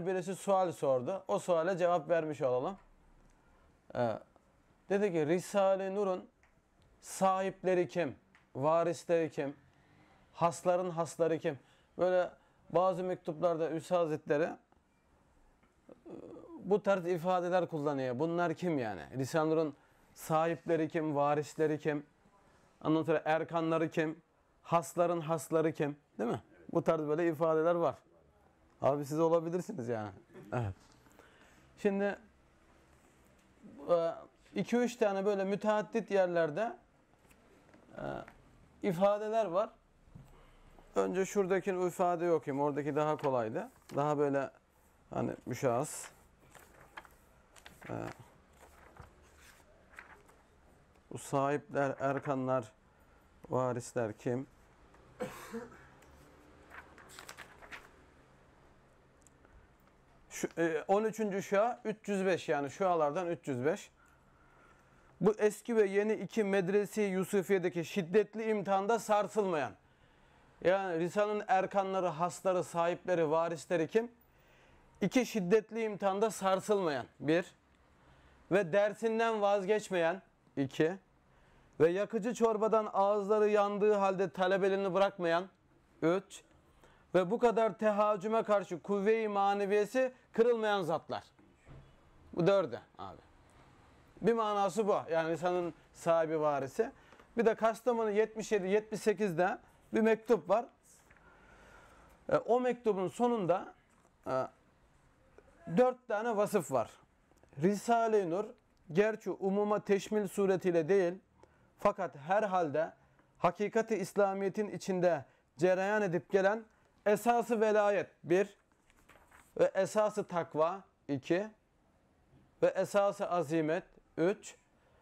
birisi sual sordu. O suale cevap vermiş olalım. Ee, dedi ki Risale-i Nur'un sahipleri kim? Varisleri kim? Hasların hasları kim? Böyle bazı mektuplarda Üsad Hazretleri ee, bu tarz ifadeler kullanıyor. Bunlar kim yani? Risale-i Nur'un sahipleri kim? Varisleri kim? Ondan erkanları kim? Hasların hasları kim? Değil mi? Bu tarz böyle ifadeler var. Abi siz olabilirsiniz yani. Evet. Şimdi 2-3 e, tane böyle müteaddit yerlerde e, ifadeler var. Önce şuradaki ifadeyi okuyayım. Oradaki daha kolaydı. Daha böyle hani müşahıs. E, bu sahipler, erkanlar, varisler kim? 13. şua 305 yani şu alardan 305. Bu eski ve yeni iki medresi Yusufiye'deki şiddetli imtihanda sarsılmayan. Yani Risale'nin erkanları, hasları, sahipleri, varisleri kim? İki şiddetli imtihanda sarsılmayan. Bir. Ve dersinden vazgeçmeyen. iki Ve yakıcı çorbadan ağızları yandığı halde talebelerini bırakmayan. Üç ve bu kadar tehacüme karşı kuvve-i maneviyesi kırılmayan zatlar. Bu dördü abi. Bir manası bu. Yani insanın sahibi varisi. Bir de Kastamonu 77-78'de bir mektup var. E, o mektubun sonunda e, dört tane vasıf var. Risale-i Nur, gerçi umuma teşmil suretiyle değil, fakat herhalde hakikati İslamiyet'in içinde cereyan edip gelen Esası velayet 1 ve esası takva 2 ve esası azimet 3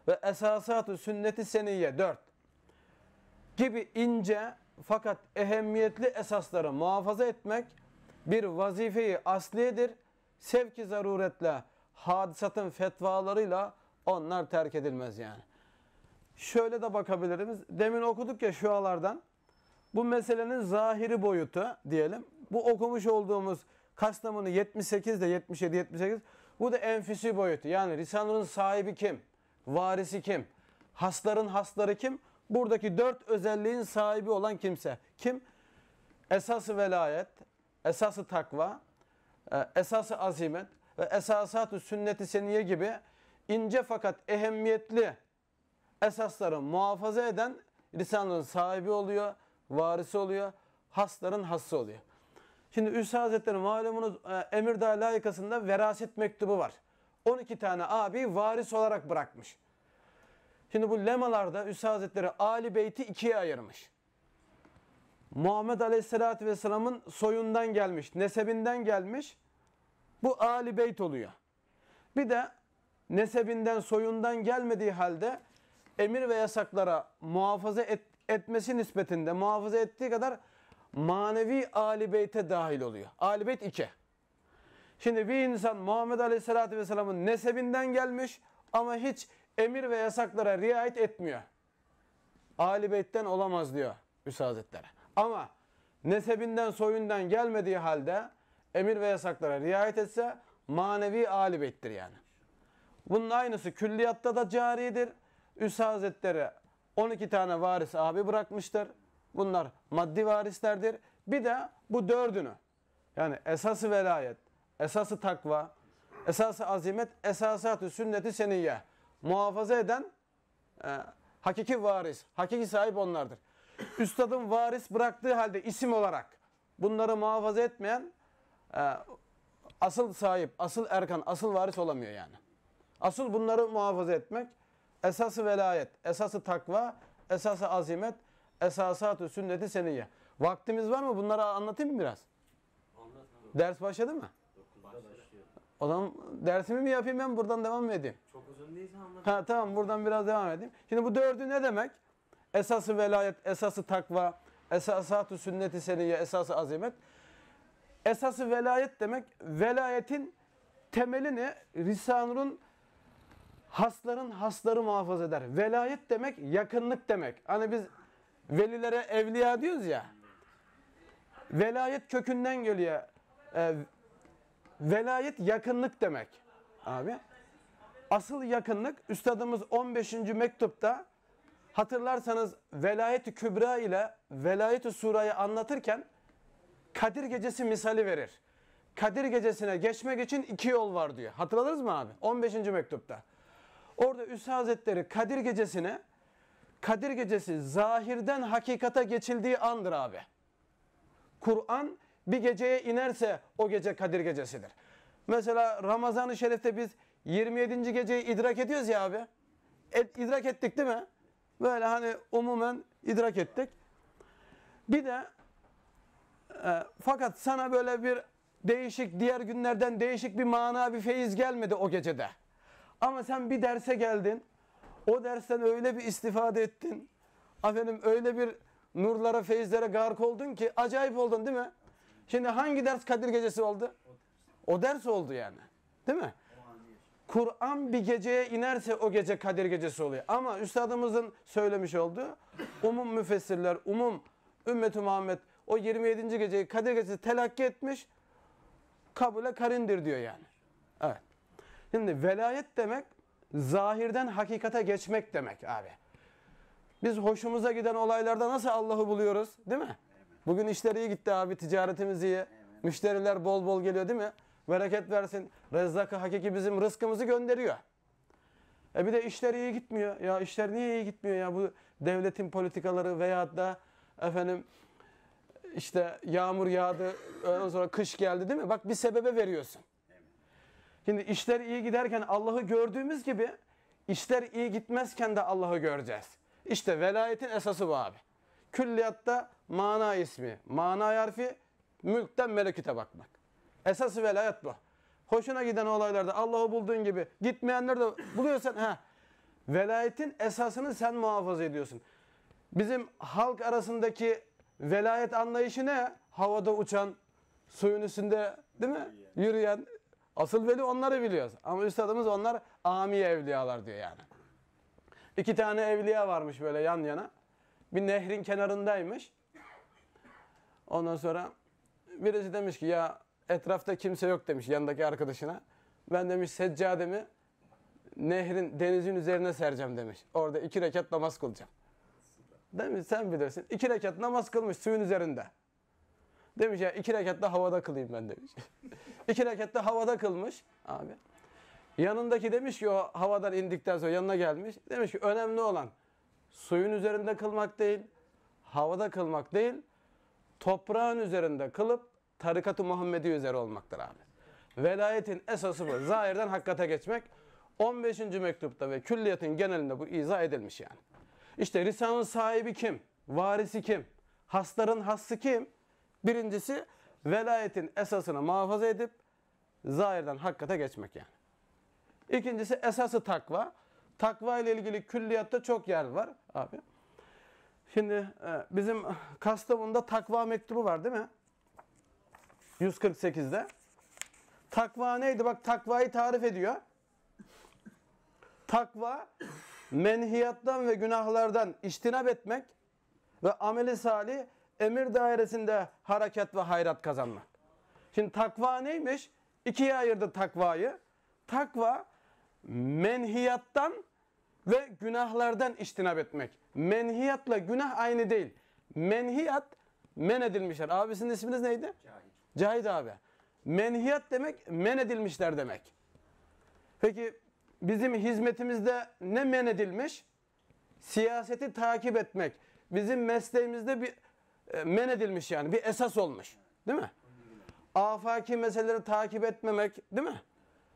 ve esasatı sünneti seniyye 4 gibi ince fakat ehemmiyetli esasları muhafaza etmek bir vazifeyi asliyedir. Sevki zaruretle, hadisatın fetvalarıyla onlar terk edilmez yani. Şöyle de bakabiliriz. Demin okuduk ya şualardan. Bu meselenin zahiri boyutu diyelim. Bu okumuş olduğumuz Kastamonu 78 de 77 78 bu da enfisi boyutu. Yani Risale'nin sahibi kim? Varisi kim? Hasların hasları kim? Buradaki dört özelliğin sahibi olan kimse. Kim? Esası velayet, esası takva, e, esası azimet ve esasat-ı sünnet seniye gibi ince fakat ehemmiyetli esasları muhafaza eden Risale'nin sahibi oluyor varisi oluyor. Hasların hası oluyor. Şimdi Üssü Hazretleri malumunuz e, Emirdağ layıkasında veraset mektubu var. 12 tane abi varis olarak bırakmış. Şimdi bu lemalarda Üssü Hazretleri Ali Beyt'i ikiye ayırmış. Muhammed Aleyhisselatü Vesselam'ın soyundan gelmiş, nesebinden gelmiş. Bu Ali Beyt oluyor. Bir de nesebinden, soyundan gelmediği halde emir ve yasaklara muhafaza et, etmesi nispetinde muhafaza ettiği kadar manevi Ali Beyt'e dahil oluyor. Ali Beyt 2. Şimdi bir insan Muhammed Aleyhisselatü Vesselam'ın nesebinden gelmiş ama hiç emir ve yasaklara riayet etmiyor. Ali Beyt'ten olamaz diyor Üstad Hazretleri. Ama nesebinden soyundan gelmediği halde emir ve yasaklara riayet etse manevi Ali Beyt'tir yani. Bunun aynısı külliyatta da caridir. Üstad Hazretleri 12 tane varis abi bırakmıştır. Bunlar maddi varislerdir. Bir de bu dördünü yani esası velayet, esası takva, esası azimet, esasatü sünneti seniyye muhafaza eden e, hakiki varis, hakiki sahip onlardır. Üstadın varis bıraktığı halde isim olarak bunları muhafaza etmeyen e, asıl sahip, asıl erkan, asıl varis olamıyor yani. Asıl bunları muhafaza etmek Esası velayet, esası takva, esası azimet, esasatü sünneti seniye. Vaktimiz var mı? Bunları anlatayım mı biraz? Anlat. Ders başladı mı? Başlıyor. O zaman dersimi mi yapayım ben buradan devam mı edeyim? Çok uzun değilse anlat. Ha tamam buradan biraz devam edeyim. Şimdi bu dördü ne demek? Esası velayet, esası takva, esasatü sünneti seniye, esası azimet. Esası velayet demek velayetin temeli ne? Risanur'un Hasların hasları muhafaza eder. Velayet demek yakınlık demek. Hani biz velilere evliya diyoruz ya. Velayet kökünden geliyor. Ee, velayet yakınlık demek. Abi. Asıl yakınlık üstadımız 15. mektupta hatırlarsanız velayet kübra ile velayet surayı anlatırken Kadir gecesi misali verir. Kadir gecesine geçmek için iki yol var diyor. Hatırladınız mı abi? 15. mektupta. Orada Üssü Hazretleri Kadir Gecesi'ne Kadir Gecesi zahirden hakikata geçildiği andır abi. Kur'an bir geceye inerse o gece Kadir Gecesi'dir. Mesela Ramazan-ı Şerif'te biz 27. geceyi idrak ediyoruz ya abi. Et, idrak ettik değil mi? Böyle hani umumen idrak ettik. Bir de e, fakat sana böyle bir değişik diğer günlerden değişik bir mana bir feyiz gelmedi o gecede. Ama sen bir derse geldin. O dersten öyle bir istifade ettin. Efendim öyle bir nurlara, feyizlere gark oldun ki acayip oldun değil mi? Şimdi hangi ders Kadir Gecesi oldu? O ders oldu yani. Değil mi? Kur'an bir geceye inerse o gece Kadir Gecesi oluyor. Ama üstadımızın söylemiş olduğu umum müfessirler, umum ümmeti Muhammed o 27. geceyi Kadir Gecesi telakki etmiş kabule karindir diyor yani. Evet. Şimdi velayet demek zahirden hakikate geçmek demek abi. Biz hoşumuza giden olaylarda nasıl Allah'ı buluyoruz değil mi? Bugün işler iyi gitti abi ticaretimiz iyi. Müşteriler bol bol geliyor değil mi? Bereket versin. Rezzakı hakiki bizim rızkımızı gönderiyor. E bir de işler iyi gitmiyor. Ya işler niye iyi gitmiyor ya? Bu devletin politikaları veyahut da efendim işte yağmur yağdı, ondan sonra kış geldi değil mi? Bak bir sebebe veriyorsun. Şimdi işler iyi giderken Allah'ı gördüğümüz gibi işler iyi gitmezken de Allah'ı göreceğiz. İşte velayetin esası bu abi. Külliyatta mana ismi, mana harfi, mülkten meleküte bakmak. Esası velayet bu. Hoşuna giden olaylarda Allah'ı bulduğun gibi gitmeyenler de buluyorsan ha. Velayetin esasını sen muhafaza ediyorsun. Bizim halk arasındaki velayet anlayışı ne? Havada uçan, suyun üstünde değil mi? Yürüyen Asıl veli onları biliyoruz. Ama üstadımız onlar ami evliyalar diyor yani. İki tane evliya varmış böyle yan yana. Bir nehrin kenarındaymış. Ondan sonra birisi demiş ki ya etrafta kimse yok demiş yanındaki arkadaşına. Ben demiş seccademi nehrin denizin üzerine sereceğim demiş. Orada iki rekat namaz kılacağım. Değil mi? Sen bilirsin. İki rekat namaz kılmış suyun üzerinde. Demiş ya iki rekat havada kılayım ben demiş. İki rekat havada kılmış abi. Yanındaki demiş ki o havadan indikten sonra yanına gelmiş. Demiş ki önemli olan suyun üzerinde kılmak değil, havada kılmak değil, toprağın üzerinde kılıp tarikat-ı Muhammedi üzere olmaktır abi. Velayetin esası bu. Zahirden hakikate geçmek. 15. mektupta ve külliyatın genelinde bu izah edilmiş yani. İşte Risale'nin sahibi kim? Varisi kim? Hasların hası kim? Birincisi velayetin esasını muhafaza edip zahirden hakikate geçmek yani. İkincisi esası takva. Takva ile ilgili külliyatta çok yer var abi. Şimdi e, bizim Kastamonu'da takva mektubu var değil mi? 148'de. Takva neydi? Bak takvayı tarif ediyor. Takva menhiyattan ve günahlardan iştinap etmek ve ameli salih emir dairesinde hareket ve hayrat kazanmak. Şimdi takva neymiş? İkiye ayırdı takvayı. Takva menhiyattan ve günahlardan iştinap etmek. Menhiyatla günah aynı değil. Menhiyat men edilmişler. Abisinin isminiz neydi? Cahit. Cahit abi. Menhiyat demek men edilmişler demek. Peki bizim hizmetimizde ne men edilmiş? Siyaseti takip etmek. Bizim mesleğimizde bir e, men edilmiş yani. Bir esas olmuş. Değil mi? Afaki meseleleri takip etmemek. Değil mi?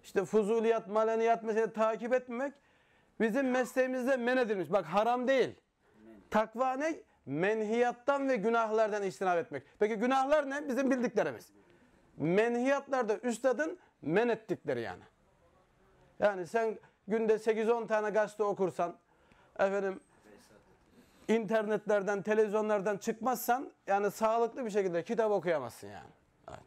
İşte fuzuliyat, maleniyat meseleleri takip etmemek bizim mesleğimizde men edilmiş. Bak haram değil. Takva ne? Menhiyattan ve günahlardan istinab etmek. Peki günahlar ne? Bizim bildiklerimiz. Menhiyatlarda üstadın men ettikleri yani. Yani sen günde 8-10 tane gazete okursan, efendim internetlerden, televizyonlardan çıkmazsan yani sağlıklı bir şekilde kitap okuyamazsın yani. Evet.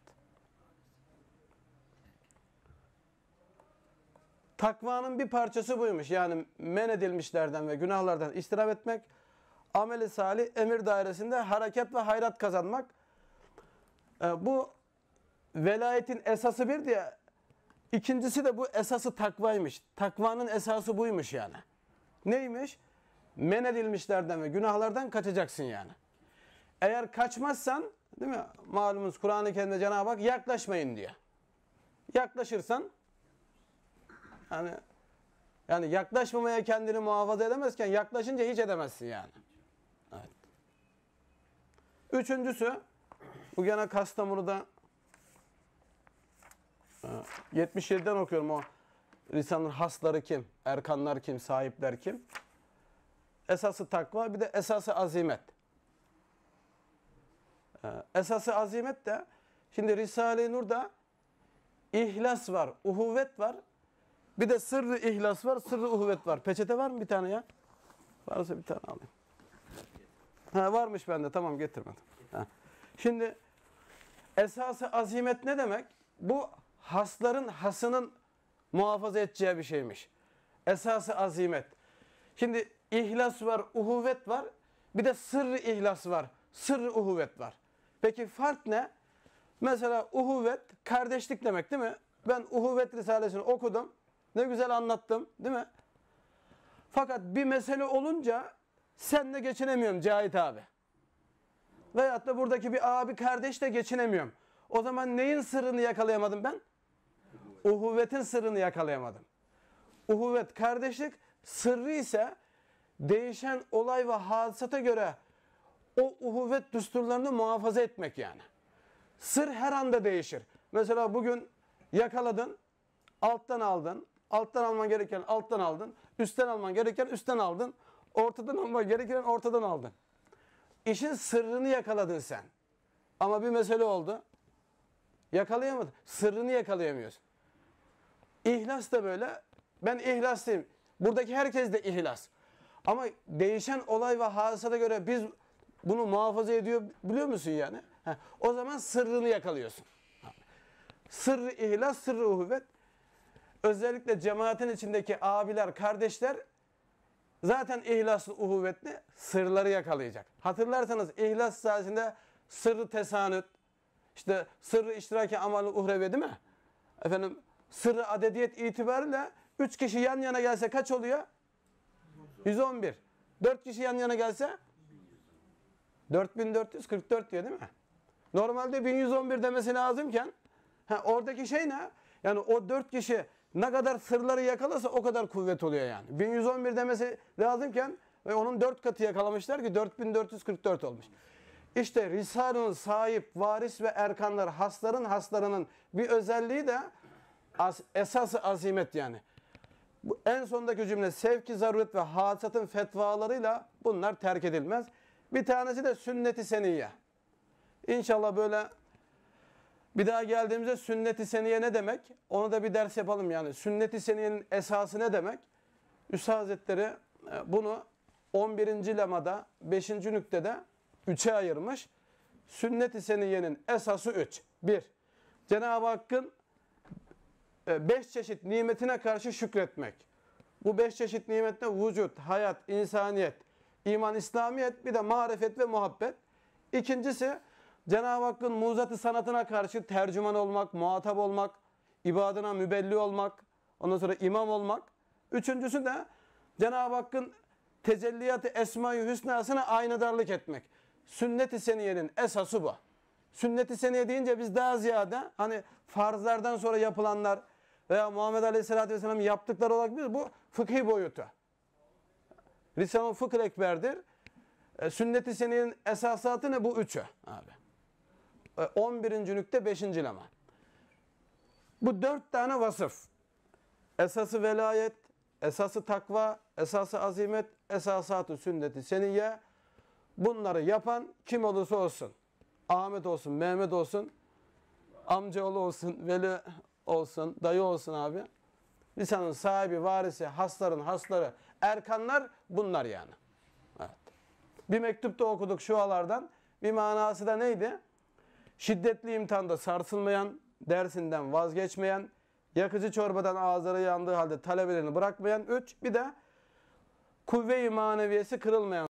Takvanın bir parçası buymuş. Yani men edilmişlerden ve günahlardan istirap etmek, ameli salih, emir dairesinde hareket ve hayrat kazanmak. E, bu velayetin esası bir diye ikincisi de bu esası takvaymış. Takvanın esası buymuş yani. Neymiş? men edilmişlerden ve günahlardan kaçacaksın yani. Eğer kaçmazsan değil mi? Malumunuz Kur'an-ı Kerim'de Cenab-ı Hak yaklaşmayın diye. Yaklaşırsan yani yani yaklaşmamaya kendini muhafaza edemezken yaklaşınca hiç edemezsin yani. Evet. Üçüncüsü bu gene Kastamonu'da 77'den e, okuyorum o lisanın hasları kim? Erkanlar kim? Sahipler kim? Esası takva bir de esası azimet. Ee, esası azimet de şimdi Risale-i Nur'da ihlas var, uhuvvet var. Bir de sırrı ihlas var, sırrı uhuvvet var. Peçete var mı bir tane ya? Varsa bir tane alayım. Ha, varmış bende tamam getirmedim. Ha. Şimdi esası azimet ne demek? Bu hasların hasının muhafaza edeceği bir şeymiş. Esası azimet. Şimdi İhlas var, uhuvvet var. Bir de sırrı ihlas var. Sırrı uhuvvet var. Peki fark ne? Mesela uhuvvet kardeşlik demek değil mi? Ben uhuvvet risalesini okudum. Ne güzel anlattım değil mi? Fakat bir mesele olunca senle geçinemiyorum Cahit abi. Veyahut da buradaki bir abi kardeşle geçinemiyorum. O zaman neyin sırrını yakalayamadım ben? Uhuvvetin sırrını yakalayamadım. Uhuvvet kardeşlik, sırrı ise değişen olay ve hadisata göre o uhuvvet düsturlarını muhafaza etmek yani. Sır her anda değişir. Mesela bugün yakaladın, alttan aldın, alttan alman gereken alttan aldın, üstten alman gereken üstten aldın, ortadan alman gereken ortadan aldın. İşin sırrını yakaladın sen. Ama bir mesele oldu. Yakalayamadın. Sırrını yakalayamıyorsun. İhlas da böyle. Ben ihlaslıyım. Buradaki herkes de ihlas. Ama değişen olay ve hadisada göre biz bunu muhafaza ediyor biliyor musun yani? Heh. O zaman sırrını yakalıyorsun. Sırrı ihlas, sırrı uhuvvet. Özellikle cemaatin içindeki abiler, kardeşler zaten ihlaslı, uhuvvetli sırları yakalayacak. Hatırlarsanız ihlas sayesinde sırrı tesanüt, işte sırrı iştiraki amalı uhrevi değil mi? Efendim sırrı adediyet itibariyle üç kişi yan yana gelse kaç oluyor? 111. 4 kişi yan yana gelse 4444 diyor değil mi? Normalde 1111 demesi lazımken ha, oradaki şey ne? Yani o 4 kişi ne kadar sırları yakalasa o kadar kuvvet oluyor yani. 1111 demesi lazımken ve onun 4 katı yakalamışlar ki 4444 olmuş. İşte Risale'nin sahip, varis ve erkanlar, hasların haslarının bir özelliği de as, esası azimet yani. Bu en sondaki cümle sevki zaruret ve hasatın fetvalarıyla bunlar terk edilmez. Bir tanesi de sünneti seniyye. İnşallah böyle bir daha geldiğimizde sünnet-i seniye ne demek? Onu da bir ders yapalım yani. Sünnet-i seniyenin esası ne demek? Üstad Hazretleri e, bunu 11. lemada 5. nüktede 3'e ayırmış. Sünnet-i seniyenin esası 3. 1. Cenab-ı Hakk'ın e, beş çeşit nimetine karşı şükretmek. Bu beş çeşit nimet ne? Vücut, hayat, insaniyet, iman, İslamiyet bir de marifet ve muhabbet. İkincisi Cenab-ı Hakk'ın muzatı sanatına karşı tercüman olmak, muhatap olmak, ibadına mübelli olmak, ondan sonra imam olmak. Üçüncüsü de Cenab-ı Hakk'ın tecelliyatı esma-i hüsnasına aynadarlık etmek. Sünnet-i seniyenin esası bu. Sünnet-i seniye deyince biz daha ziyade hani farzlardan sonra yapılanlar, veya Muhammed Aleyhisselatü Vesselam yaptıkları olarak bir bu fıkhi boyutu. Risale-i Fıkh Ekber'dir. E, Sünnet-i Seneyye'nin esasatı ne? Bu üçü abi. E, 11. nükte 5. lema. Bu dört tane vasıf. Esası velayet, esası takva, esası azimet, esasatı sünneti seniyye. Bunları yapan kim olursa olsun. Ahmet olsun, Mehmet olsun, amcaoğlu olsun, veli olsun, dayı olsun abi. Lisanın sahibi, varisi, hasların, hasları, erkanlar bunlar yani. Evet. Bir mektupta okuduk şu alardan. Bir manası da neydi? Şiddetli imtihanda sarsılmayan, dersinden vazgeçmeyen, yakıcı çorbadan ağızları yandığı halde talebelerini bırakmayan. Üç, bir de kuvve-i maneviyesi kırılmayan.